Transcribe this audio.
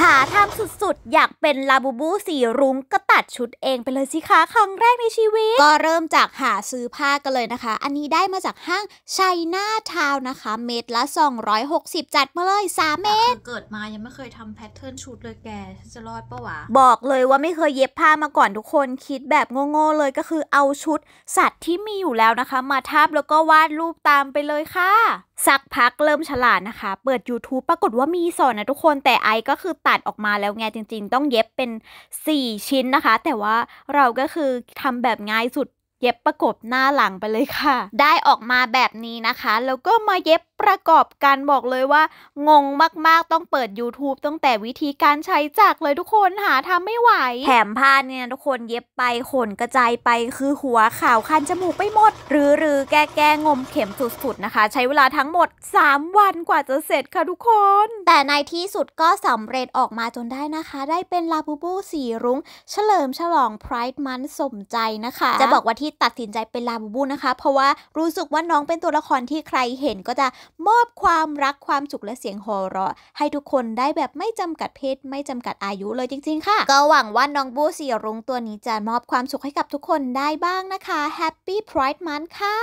หาทำสุดๆ อยากเป็นลาบูบูสีรุ้งก็ตัดชุดเองไปเลยสิคะครั้งแรกในชีวิต ก็เริ่มจากหาซื้อผ้ากันเลยนะคะ อันนี้ได้มาจากห้างชัยนาทาวนะคะ เมตรละ 260 จัดมาเลย 3 เมตรเกิดมายังไม่เคยทำแพทเทิร์นชุดเลยแกจะรอดปะวะ บอกเลยว่าไม่เคยเย็บผ้ามาก่อนทุกคนคิดแบบโง่ๆ เลยก็คือเอาชุดสัตว์ที่มีอยู่แล้วนะคะ มาทับแล้วก็วาดรูปตามไปเลยค่ะสักพักเริ่มฉลาดนะคะ เปิด YouTube ปรากฏว่ามีสอนนะทุกคนแต่ไอก็คือตัดออกมาแล้วไงจริง ๆ ต้องเย็บเป็น 4 ชิ้นนะคะ แต่ว่าเราก็คือทำแบบง่ายสุดเย็บประกบหน้าหลังไปเลยค่ะ ได้ออกมาแบบนี้นะคะ แล้วก็มาเย็บประกอบกันบอกเลยว่างงมาก ๆต้องเปิด YouTube ตั้งแต่วิธีการใช้จักเลยทุกคนหาทำไม่ไหว แถมผ้าเนี่ยทุกคนเย็บไปขนกระจายไป คือหัวขาวคันจมูกไปหมดหรือหรือแก้แก้งมเข็มสุดๆนะคะ ใช้เวลาทั้งหมด 3 วันกว่าจะเสร็จค่ะทุกคน แต่ในที่สุดก็สำเร็จออกมาจนได้นะคะ ได้เป็น ลาบูบูสีรุง้งเฉลิมฉลองไพร์มันสมใจนะคะจะบอกว่าที่ตัดสินใจเป็นลาบูบูนะคะเพราะว่ารู้สึกว่าน้องเป็นตัวละครที่ใครเห็นก็จะมอบความรักความสุขและเสียงหัเราะให้ทุกคนได้แบบไม่จำกัดเพศไม่จำกัดอายุเลยจริง ๆค่ะก็หวังว่าน้องบูสีรุ้งตัวนี้จะมอบความสุขให้กับทุกคนได้บ้างนะคะ Happy Pride Month ค่ะ